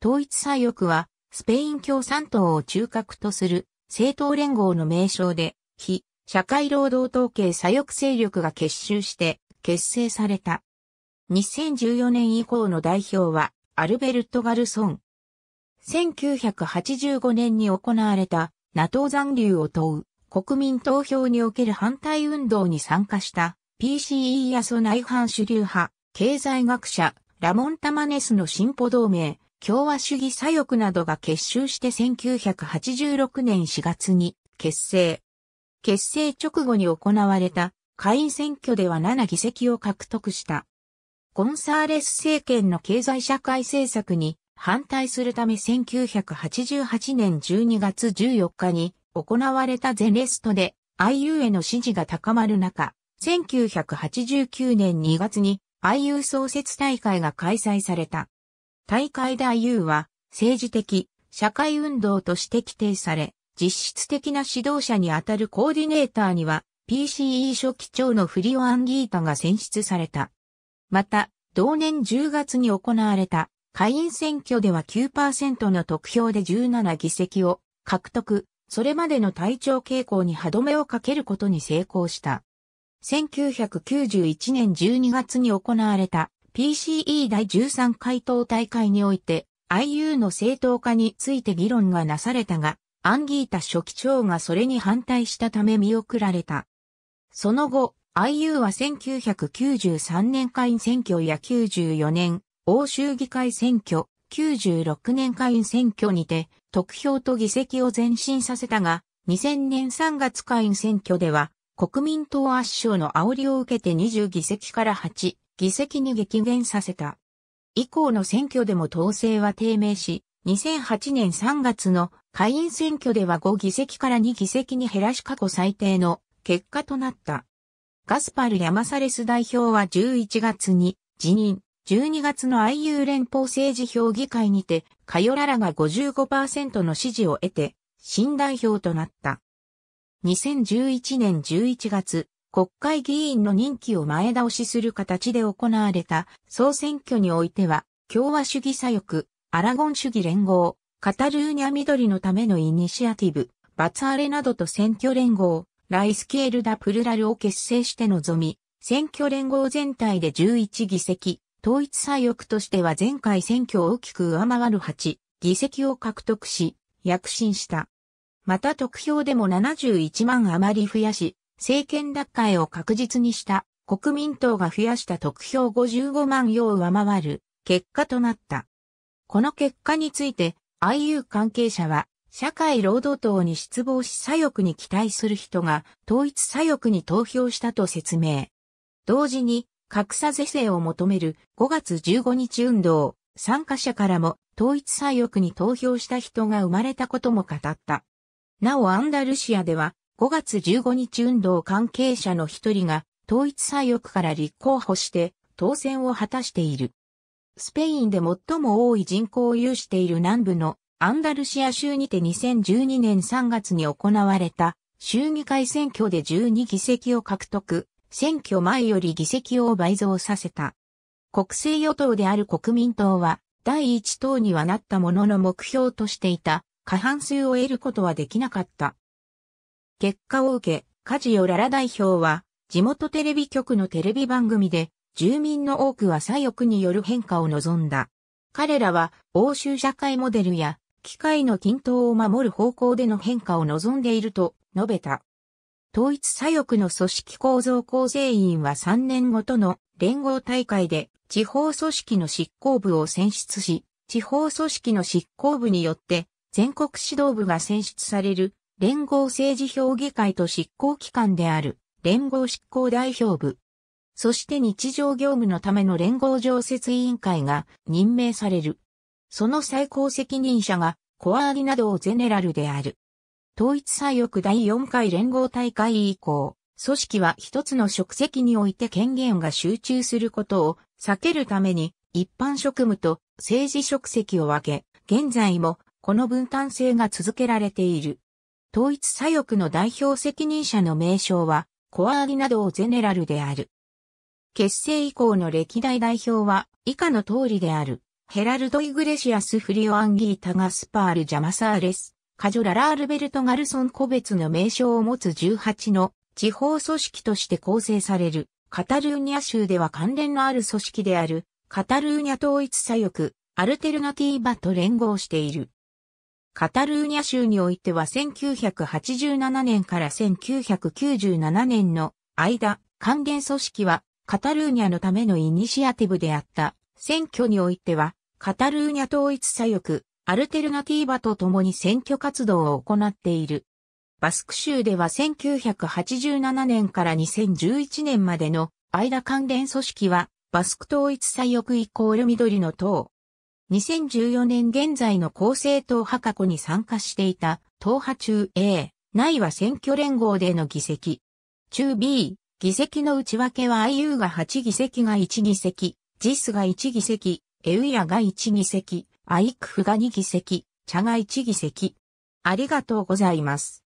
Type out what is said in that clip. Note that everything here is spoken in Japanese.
統一左翼は、スペイン共産党を中核とする政党連合の名称で、非社会労働統計左翼勢力が結集して結成された。2014年以降の代表は、アルベルト・ガルソン。1985年に行われた NATO 残留を問う国民投票における反対運動に参加した PCE やソナイハン主流派、経済学者、ラモン・タマネスの進歩同盟、共和主義左翼などが結集して1986年4月に結成。結成直後に行われた下院選挙では7議席を獲得した。ゴンサーレス政権の経済社会政策に反対するため1988年12月14日に行われたゼネストで IU への支持が高まる中、1989年2月に IU 創設大会が開催された。大会大優は、政治的、社会運動として規定され、実質的な指導者にあたるコーディネーターには、PCE 書記長のフリオ・アンギータが選出された。また、同年10月に行われた、下院選挙では9%の得票で17議席を獲得、それまでの体調傾向に歯止めをかけることに成功した。1991年12月に行われた PCE 第13回答大会において IU の正当化について議論がなされたが、アンギータ書記長がそれに反対したため見送られた。その後、IU は1993年会員選挙や94年、欧州議会選挙、96年会員選挙にて、得票と議席を前進させたが、2000年3月会員選挙では、国民党圧勝の煽りを受けて20議席から8、議席に激減させた。以降の選挙でも統制は低迷し、2008年3月の下院選挙では5議席から2議席に減らし過去最低の結果となった。ガスパル・ヤマサレス代表は11月に辞任、12月の IU 連邦政治評議会にて、カヨララが55%の支持を得て、新代表となった。2011年11月、国会議員の任期を前倒しする形で行われた総選挙においては、共和主義左翼、アラゴン主義連合、カタルーニャ緑のためのイニシアティブ、バツアレなどと選挙連合、ライスケールダプルラルを結成して臨み、選挙連合全体で11議席、統一左翼としては前回選挙を大きく上回る8議席を獲得し、躍進した。また得票でも71万余り増やし、政権奪回を確実にした国民党が増やした得票55万票を上回る結果となった。この結果について IU 関係者は社会労働党に失望し左翼に期待する人が統一左翼に投票したと説明。同時に格差是正を求める5月15日運動、参加者からも統一左翼に投票した人が生まれたことも語った。なおアンダルシアでは5月15日運動関係者の一人が統一左翼から立候補して当選を果たしている。スペインで最も多い人口を有している南部のアンダルシア州にて2012年3月に行われた州議会選挙で12議席を獲得、選挙前より議席を倍増させた。国政与党である国民党は第一党にはなったものの目標としていた過半数を得ることはできなかった。結果を受け、カジオララ代表は、地元テレビ局のテレビ番組で、住民の多くは左翼による変化を望んだ。彼らは、欧州社会モデルや、機械の均等を守る方向での変化を望んでいると述べた。統一左翼の組織構造構成員は3年ごとの連合大会で地方組織の執行部を選出し、地方組織の執行部によって全国指導部が選出される連合政治評議会と執行機関である連合執行代表部。そして日常業務のための連合常設委員会が任命される。その最高責任者がコアーリなどをゼネラルである。統一左翼第4回連合大会以降、組織は一つの職責において権限が集中することを避けるために一般職務と政治職責を分け、現在もこの分担性が続けられている。統一左翼の代表責任者の名称は、コアーリなどをゼネラルである。結成以降の歴代代表は、以下の通りである。ヘラルド・イグレシアス・フリオ・アンギータ・ガスパール・ジャマサーレス、カジョラ・ラールベルト・ガルソン個別の名称を持つ18の地方組織として構成される、カタルーニャ州では関連のある組織である、カタルーニャ統一左翼、アルテルナティーバと連合している。カタルーニャ州においては1987年から1997年の間、関連組織はカタルーニャのためのイニシアティブであった。選挙においては、カタルーニャ統一左翼、アルテルナティーバと共に選挙活動を行っている。バスク州では1987年から2011年までの間関連組織は、バスク統一左翼イコール緑の党、2014年現在の公正党派過去に参加していた党派中 A、内は選挙連合での議席。中 B、議席の内訳は IU が8議席が1議席、JIS が1議席、エウヤが1議席、アイクフが2議席、茶が1議席。ありがとうございます。